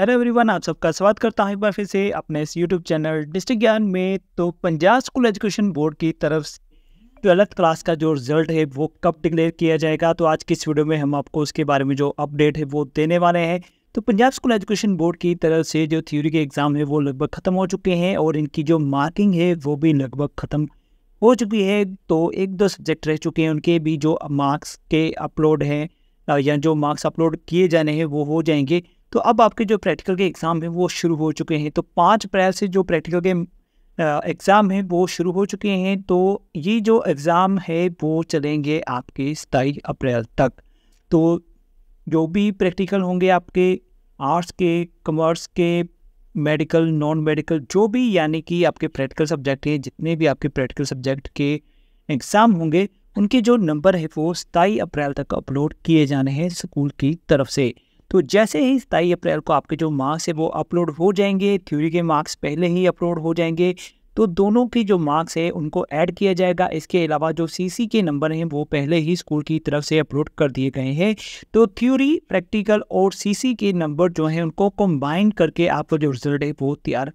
hello everyone आप सबका स्वागत करता हूं एक बार फिर से अपने इस यूट्यूब चैनल डिस्ट्रिक्ट ज्ञान में तो पंजाब स्कूल एजुकेशन बोर्ड की तरफ से ट्वेल्थ क्लास का जो रिजल्ट है वो कब डिक्लेयर किया जाएगा तो आज की इस वीडियो में हम आपको उसके बारे में जो अपडेट है वो देने वाले हैं तो पंजाब स्कूल एजुकेशन बोर्ड की तरफ से जो थ्योरी के एग्ज़ाम है वो लगभग ख़त्म हो चुके हैं और इनकी जो मार्किंग है वो भी लगभग ख़त्म हो चुकी है तो एक दो सब्जेक्ट रह चुके हैं उनके भी जो मार्क्स के अपलोड हैं या जो मार्क्स अपलोड किए जाने हैं वो हो जाएंगे तो अब आपके जो प्रैक्टिकल के एग्ज़ाम हैं वो शुरू हो चुके हैं तो पाँच अप्रैल से जो प्रैक्टिकल के एग्ज़ाम हैं वो शुरू हो चुके हैं तो ये जो एग्ज़ाम है वो चलेंगे आपके सताईस अप्रैल तक तो जो भी प्रैक्टिकल होंगे आपके आर्ट्स के कॉमर्स के मेडिकल नॉन मेडिकल जो भी यानी कि आपके प्रैक्टिकल सब्जेक्ट हैं जितने भी आपके प्रैक्टिकल सब्जेक्ट के एग्ज़ाम होंगे उनके जो नंबर है वो सताई अप्रैल तक अपलोड किए जाने हैं स्कूल की तरफ से तो जैसे ही सताई अप्रैल को आपके जो मार्क्स है वो अपलोड हो जाएंगे थ्योरी के मार्क्स पहले ही अपलोड हो जाएंगे तो दोनों की जो मार्क्स है उनको ऐड किया जाएगा इसके अलावा जो सीसी के नंबर हैं वो पहले ही स्कूल की तरफ से अपलोड कर दिए गए हैं तो थ्योरी प्रैक्टिकल और सीसी के नंबर जो हैं उनको कंबाइन करके आपका जो रिजल्ट है वो तैयार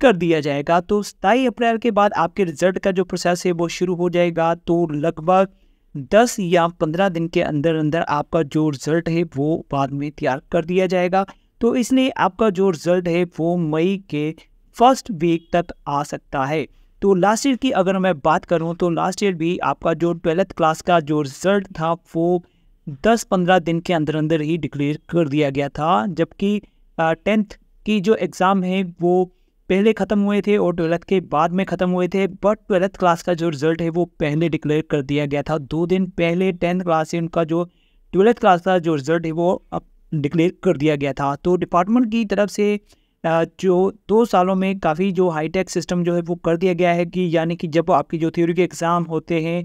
कर दिया जाएगा तो सताई अप्रैल के बाद आपके रिजल्ट का जो प्रोसेस है वो शुरू हो जाएगा तो लगभग दस या पंद्रह दिन के अंदर अंदर आपका जो रिज़ल्ट है वो बाद में तैयार कर दिया जाएगा तो इसलिए आपका जो रिज़ल्ट है वो मई के फर्स्ट वीक तक आ सकता है तो लास्ट ईयर की अगर मैं बात करूं तो लास्ट ईयर भी आपका जो ट्वेल्थ क्लास का जो रिज़ल्ट था वो दस पंद्रह दिन के अंदर अंदर ही डिक्लेयर कर दिया गया था जबकि टेंथ की जो एग्ज़ाम है वो पहले ख़त्म हुए थे और ट्वेल्थ के बाद में ख़त्म हुए थे बट ट्वेल्थ क्लास का जो रिज़ल्ट है वो पहले डिक्लेयर कर दिया गया था दो दिन पहले टेंथ क्लास से उनका जो ट्वेल्थ क्लास का जो रिज़ल्ट है वो अब डिक्लेयर कर दिया गया था तो डिपार्टमेंट की तरफ से जो दो सालों में काफ़ी जो हाईटेक सिस्टम जो है वो कर दिया गया है कि यानी कि जब आपकी जो थ्योरी के एग्ज़ाम होते हैं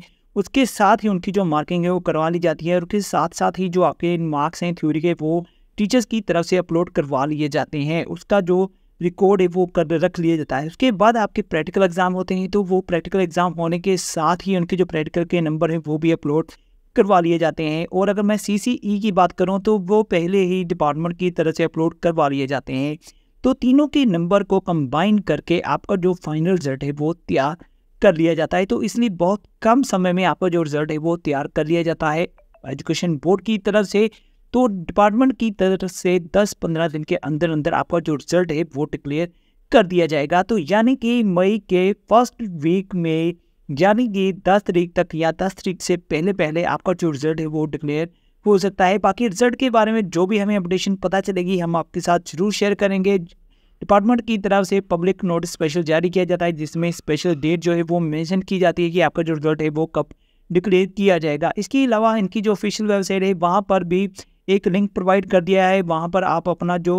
उसके साथ ही उनकी जो मार्किंग है वो करवा ली जाती है और उसके साथ साथ ही जो आपके मार्क्स हैं थ्योरी के वो टीचर्स की तरफ से अपलोड करवा लिए जाते हैं उसका जो रिकॉर्ड है वो कर रख लिया जाता है उसके बाद आपके प्रैक्टिकल एग्ज़ाम होते हैं तो वो प्रैक्टिकल एग्ज़ाम होने के साथ ही उनके जो प्रैक्टिकल के नंबर हैं वो भी अपलोड करवा लिए जाते हैं और अगर मैं सी e की बात करूँ तो वो पहले ही डिपार्टमेंट की तरफ से अपलोड करवा लिए जाते हैं तो तीनों के नंबर को कंबाइन करके आपका जो फाइनल रिजल्ट है वो तैयार कर लिया जाता है तो इसलिए बहुत कम समय में आपका जो रिज़ल्ट है वो तैयार कर लिया जाता है एजुकेशन बोर्ड की तरफ से तो डिपार्टमेंट की तरफ से 10-15 दिन के अंदर अंदर आपका जो रिजल्ट है वो डिक्लेयर कर दिया जाएगा तो यानी कि मई के फर्स्ट वीक में यानी कि 10 तारीख तक या 10 तारीख से पहले पहले आपका जो रिजल्ट है वो डिक्लेयर हो सकता है बाकी रिजल्ट के बारे में जो भी हमें अपडेशन पता चलेगी हम आपके साथ जरूर शेयर करेंगे डिपार्टमेंट की तरफ से पब्लिक नोटिस स्पेशल जारी किया जाता है जिसमें स्पेशल डेट जो है वो मैंशन की जाती है कि आपका जो रिजल्ट है वो कब डिक्लेयर किया जाएगा इसके अलावा इनकी जो ऑफिशियल वेबसाइट है वहाँ पर भी एक लिंक प्रोवाइड कर दिया है वहाँ पर आप अपना जो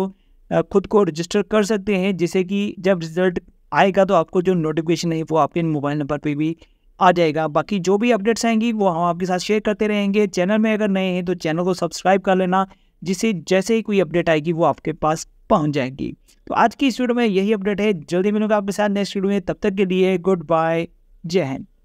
खुद को रजिस्टर कर सकते हैं जिससे कि जब रिजल्ट आएगा तो आपको जो नोटिफिकेशन है वो आपके मोबाइल नंबर पर भी आ जाएगा बाकी जो भी अपडेट्स आएंगी वो हम आपके साथ शेयर करते रहेंगे चैनल में अगर नए हैं तो चैनल को सब्सक्राइब कर लेना जिससे जैसे ही कोई अपडेट आएगी वो आपके पास पहुंच जाएगी तो आज की इस वीडियो में यही अपडेट है जल्दी मिलूंगा आपके साथ नेक्स्ट वीडियो में तब तक के लिए गुड बाय जय हिंद